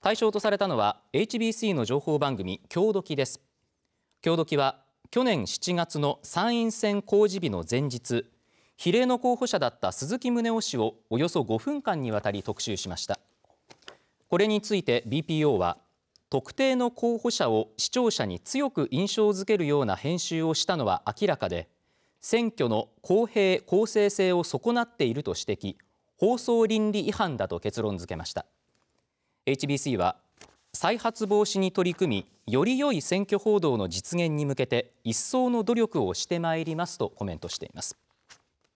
対象とされたのは HBC の情報番組今日時です今日時は去年7月の参院選公示日の前日比例の候補者だった鈴木宗男氏をおよそ5分間にわたり特集しましたこれについて BPO は特定の候補者を視聴者に強く印象づけるような編集をしたのは明らかで選挙の公平・公正性を損なっていると指摘放送倫理違反だと結論付けました HBC は再発防止に取り組みより良い選挙報道の実現に向けて一層の努力をしてまいりますとコメントしています。